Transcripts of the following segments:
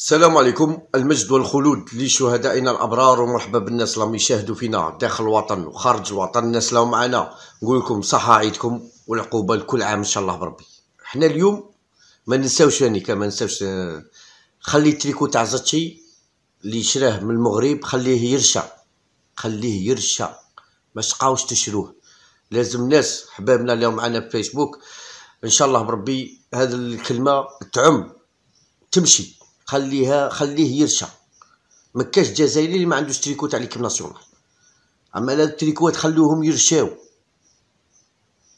السلام عليكم المجد والخلود لشهدائنا الابرار ومرحبا بالناس اللي يشاهدوا فينا داخل الوطن وخارج الوطن الناس اللي معنا نقول لكم صحه عيدكم والعقوبه لكل عام ان شاء الله بربي حنا اليوم ما ننساوش يعني ما ننساوش آه، خلي التريكو تاع زاتشي اللي شراه من المغرب خليه يرشى خليه يرشى ما تقاوش تشروه لازم الناس حبابنا اللي معنا في فيسبوك ان شاء الله بربي هذه الكلمه تعم تمشي خليها خليه يرشا ما كاش جزائري اللي ما عندوش تريكو تاع ليكيب ناسيونال اما لا التريكوات خلوهم يرشاو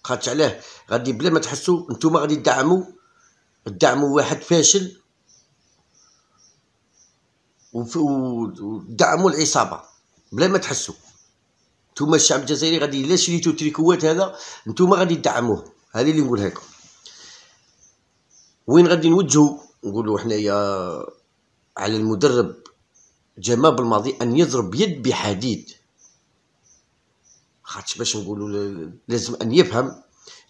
خاطش علاه غادي بلا ما تحسوا نتوما غادي تدعموا تدعموا واحد فاشل ودعموا العصابه بلا ما تحسوا نتوما الشعب الجزائري غادي الا شريتو تريكوات هذا نتوما غادي تدعموه هذه اللي نقولها لكم وين غادي نوجهوا نقولوا حنايا على المدرب جمال بالماضي ان يضرب يد بحديد خاطش باش نقولوا لازم ان يفهم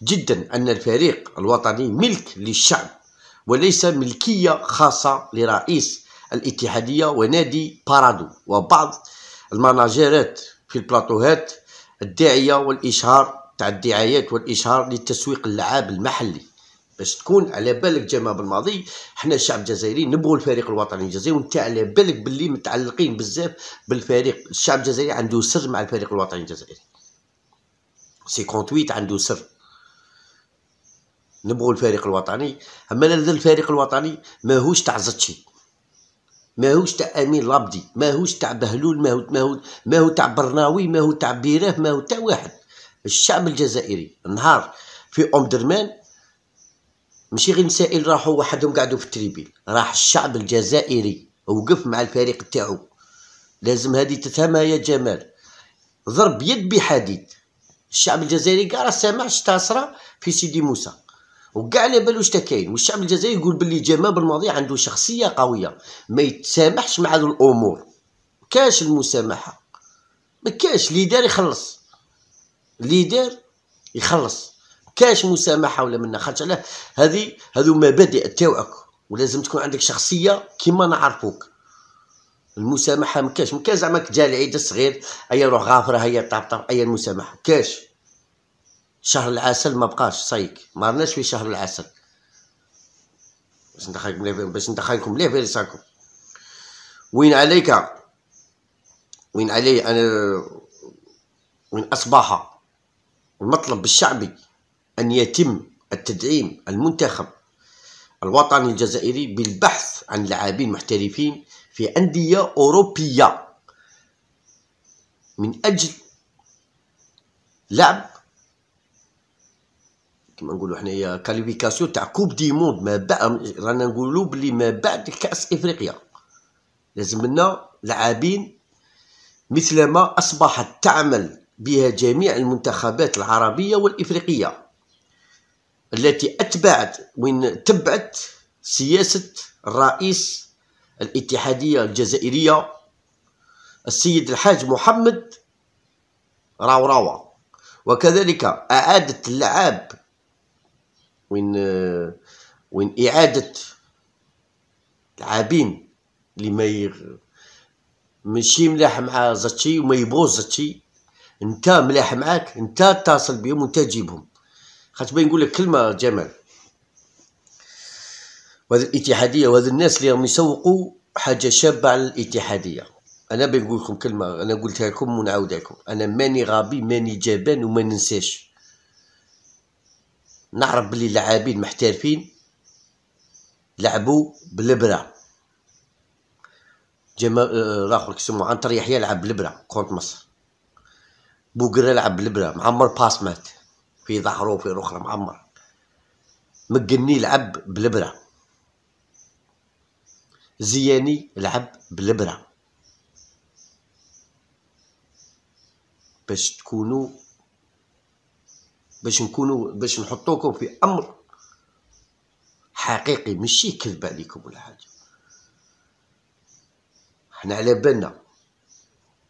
جدا ان الفريق الوطني ملك للشعب وليس ملكيه خاصه لرئيس الاتحاديه ونادي بارادو وبعض المناجرات في البلاطوهات الداعيه والاشهار تاع الدعايات والاشهار لتسويق اللعاب المحلي باش تكون على بالك جماعه بالماضي حنا الشعب الجزائري نبغوا الفريق الوطني الجزائري وانت على بالك باللي متعلقين بزاف بالفريق الشعب الجزائري عنده سر مع الفريق الوطني الجزائري كونتويت عنده سر نبغوا الفريق الوطني اما هذا الفريق الوطني ماهوش تاع زتشي ماهوش تاع امين لابدي ماهوش تاع بهلول ماهو ماهو ماهو تاع برناوي ماهو تاع بيراه ماهو تاع واحد الشعب الجزائري نهار في امدرمان ماشي غير مسائل راحوا وحدهم قعدوا في التريبيل راح الشعب الجزائري وقف مع الفريق تاعو لازم هذه تفهمها يا جمال ضرب يد بحديد الشعب الجزائري كاع راه سامع شتا في سيدي موسى وكاع على بالو شتا كاين والشعب الجزائري يقول باللي جمال بالماضي عنده شخصيه قويه ما يتسامحش مع هذو الامور كاش المسامحه ما كاش اللي دار يخلص اللي دار يخلص كاش مسامحه ولا منا خاطر علاه هذه هذو مبادئ تاوعك ولازم تكون عندك شخصيه كيما نعرفوك المسامحه ما كاش ما زعما جا العيد الصغير ايا روح غافره هيا طاب ايا المسامحه كاش شهر العسل ما بقاش صايك ما رناش في شهر العسل باش ندخلكم باش ندخلكم ليه في لسانكم وين عليك وين علي انا وين اصبح المطلب الشعبي أن يتم التدعيم المنتخب الوطني الجزائري بالبحث عن لاعبين محترفين في أندية أوروبية من أجل لعب كما نقولوا حنايا كاليفيكاسيون تاع كوب دي موند ما بعد رانا نقولوا بلي ما بعد كأس إفريقيا لازم لنا لاعبين مثلما أصبحت تعمل بها جميع المنتخبات العربية والإفريقية التي أتبعت وين تبعت سياسة الرئيس الاتحادية الجزائرية السيد الحاج محمد راوراوا وكذلك إعادة اللعاب وين وين إعادة لاعبين اللي ما يغ... ماشي ملاح مع زاتشي وما يبغوش زاتشي انت ملاح معاك انت اتصل بهم تجيبهم خاطر نقول لك كلمه جمال وهذه الاتحاديه وهذا الناس اللي راهم يسوقوا حاجه شابه على الاتحاديه انا بنقول لكم كلمه انا قلتها لكم ونعاودها لكم انا ماني غبي ماني جبان وما ننساش نعرف بلي اللاعبين محترفين لعبوا بالبرا جما آه، الاخر كيسمو عنتر يحيى لعب بالبرا كونت مصر بوغرا لعب بالبرا معمر باس مات في ظهره وفي الاخرى معمر مجني لعب بالابره زياني لعب بالابره باش تكونوا باش نكونوا باش نحطوكم في امر حقيقي ماشي كذب عليكم ولا حاجه حنا على بالنا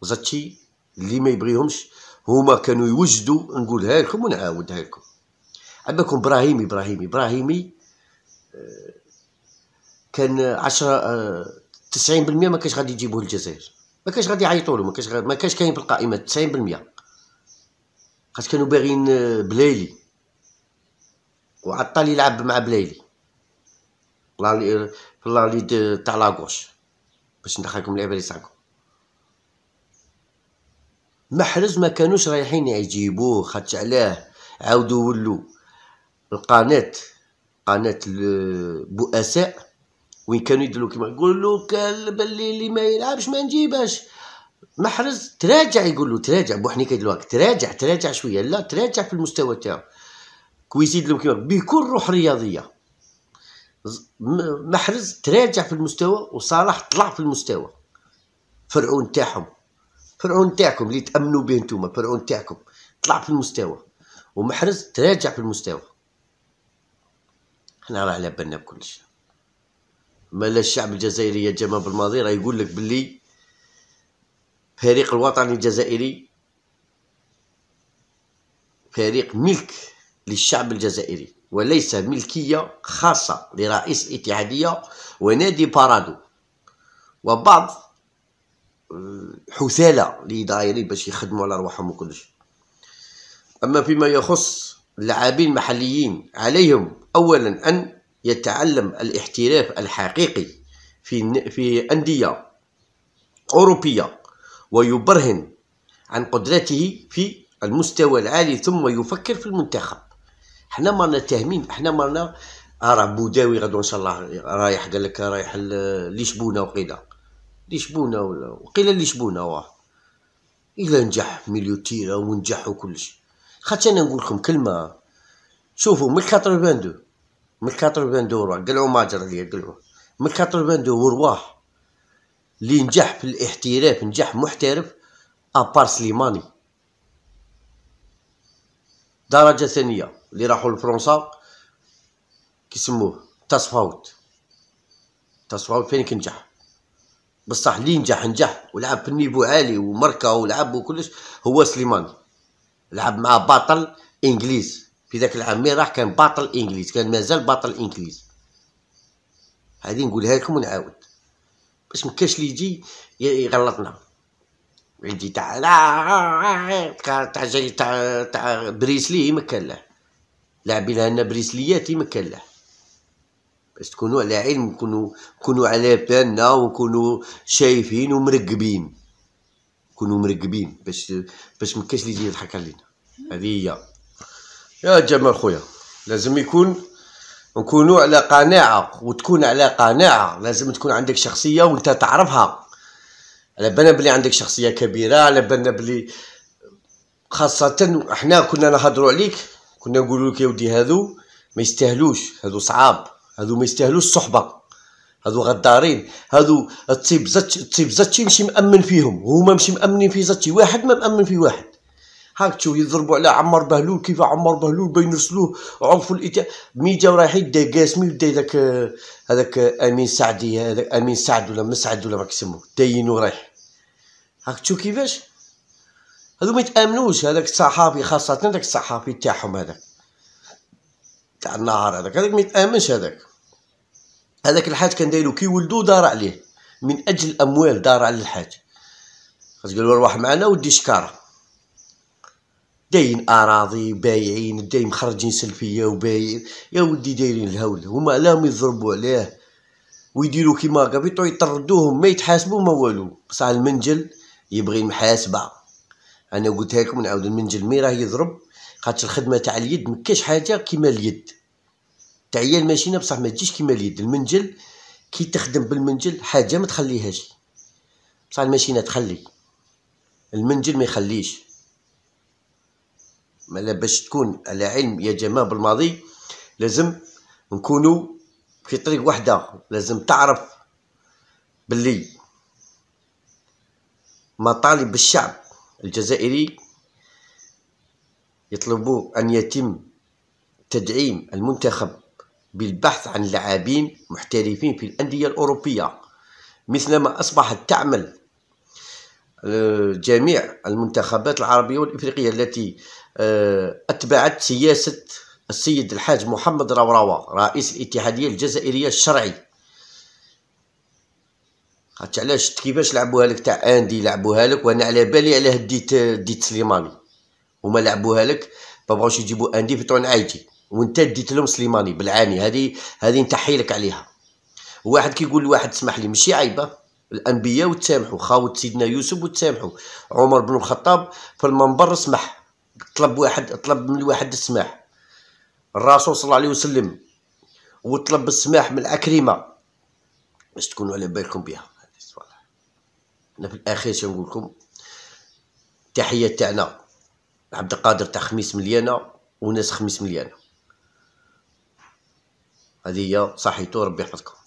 زاتشي اللي ما يبغيهمش هما كانوا يوجدوا نقولها لكم ونعاودها لكم عندكم ابراهيمي ابراهيمي ابراهيمي كان 10 90% ما كانش غادي يجيبوه الجزائر ما كانش غادي يعيطوا له ما كانش ما كانش كاين في القائمه 90% خاص كانوا باغيين بلايلي وعطال يلعب مع بلايلي في لي تاع لاكوش باش ندخلكم لعبه لي صعبكم محرز ما كانوش رايحين يجيبوه خاطش علاه عاودوا ولوا القناة قناة البؤساء وين كانوا يدلو كيما يقول له باللي اللي ما يلعبش ما نجيبهش محرز تراجع يقول له تراجع بوحنيكه يديروا تراجع تراجع شويه لا تراجع في المستوى تاعو كويس لهم كيما بكل روح رياضيه محرز تراجع في المستوى وصالح طلع في المستوى فرعون تاعهم فرعون تاعكم اللي تامنوا به نتوما فرعون تاعكم طلع في المستوى ومحرز تراجع في المستوى حنا راه على بالنا بكلش مالا الشعب الجزائري يا جماعة بالماضي راه يقول لك باللي فريق الوطني الجزائري فريق ملك للشعب الجزائري وليس ملكية خاصة لرئيس الاتحادية ونادي بارادو وبعض حثاله دايرين باش يخدموا على رواحهم وكلشي اما فيما يخص اللاعبين المحليين عليهم اولا ان يتعلم الاحتراف الحقيقي في في انديه اوروبيه ويبرهن عن قدرته في المستوى العالي ثم يفكر في المنتخب حنا ما نتهمين حنا مرنا آه، راه بوداوي غدو ان شاء الله رايح قال لك رايح لشبونه وقيده لشبونه ولا وقيل لشبونه واه الا نجح مليو تيرا ونجح وكلش خاطش انا نقول لكم كلمه شوفوا من 82 من 82 راه قلعوا ماجر اللي ليا قلعوا من 82 ورواه اللي نجح في الاحتراف نجح محترف ابار سليماني درجه ثانيه اللي راحوا لفرنسا كيسموه تصفاوت تصفاوت فين كنجح بصح اللي نجح نجح ولعب في النيفو عالي ومركه ولعب وكلش هو سليماني لعب مع بطل انجليز في ذاك العام مي راح كان بطل انجليز كان مازال بطل انجليز هذه نقولها لكم ونعاود باش مكاش اللي يجي يغلطنا عندي تاع لا تاع جاي تاع تاع بريسلي مكان له لاعبين لنا بريسليات مكان له باش تكونوا على علم نكونوا نكونوا على بالنا ونكونوا شايفين ومرقبين نكونوا مرقبين باش باش ما كاش اللي يجي يضحك علينا هذه هي يا جمال خويا لازم يكون نكونوا على قناعه وتكون على قناعه لازم تكون عندك شخصيه وانت تعرفها على بالنا بلي عندك شخصيه كبيره على بالنا بلي خاصه احنا كنا نهضروا عليك كنا نقولوا لك يا ودي هذو ما يستاهلوش هذو صعاب هادو ما يستاهلوش الصحبه هادو غدارين هادو الطيب زات الطيب زاتي ماشي مامن فيهم هما ماشي مامنين في زاتي واحد ما مامن في واحد هاك تشوف يضربوا على عمر بهلول كيف عمر بهلول باين يرسلوه عنف الاتيان ميجا ورايحين يدي قاسمي ويدي هذاك هذاك امين سعدي هذاك امين سعد ولا مسعد ولا ما كيسموه داين ورايح هاك تشوف كيفاش هادو ما يتامنوش هذاك الصحافي خاصه هذاك الصحافي تاعهم هذاك تاع النهار هذاك هذاك ما يتامنش هذاك هذاك الحاج كان دايرو كي ولدو دار عليه من اجل الاموال دار على الحاج قال قالو روح معنا ودي شكاره داين اراضي بايعين داين مخرجين سلفيه وبايعين يا ودي دايرين الهول هما علاهم يضربوا عليه ويديروا كيما قبيطو يطردوهم ما يتحاسبوا ما والو بصح المنجل يبغي المحاسبه انا قلت لكم نعاود المنجل مي راه يضرب خاطر الخدمه تاع اليد مكاش حاجه كيما اليد هي الماشينه بصح ما تجيش كيما اليد المنجل كي تخدم بالمنجل حاجه ما تخليهاش بصح الماشينه تخلي المنجل ما يخليش مالا باش تكون على علم يا جماعه بالماضي لازم نكونوا في طريق وحده لازم تعرف باللي مطالب الشعب الجزائري يطلبوا ان يتم تدعيم المنتخب بالبحث عن لاعبين محترفين في الأندية الأوروبية مثلما أصبحت تعمل آه، جميع المنتخبات العربية والإفريقية التي آه، أتبعت سياسة السيد الحاج محمد راوراوا رئيس الاتحادية الجزائرية الشرعي خاطش علاش كيفاش لعبوها لك تاع اندي لعبوها لك وانا على بالي على هديت ديت سليماني وما لعبوها لك بابغوش يجيبو يجيبوا اندي في طون عايتي وانت ديت لهم سليماني بالعاني هذه هذه نتحي لك عليها واحد كيقول لواحد اسمح لي ماشي عيبه الانبياء وتسامحوا خاوت سيدنا يوسف وتسامحوا عمر بن الخطاب في المنبر سمح طلب واحد طلب من واحد السماح الرسول صلى الله عليه وسلم وطلب السماح من عكرمه باش تكونوا على بالكم بها انا في الاخير شنقول لكم التحيه تاعنا عبد القادر تاع خميس مليانه وناس خميس مليانه هذه هي صحيتو ربي يحفظكم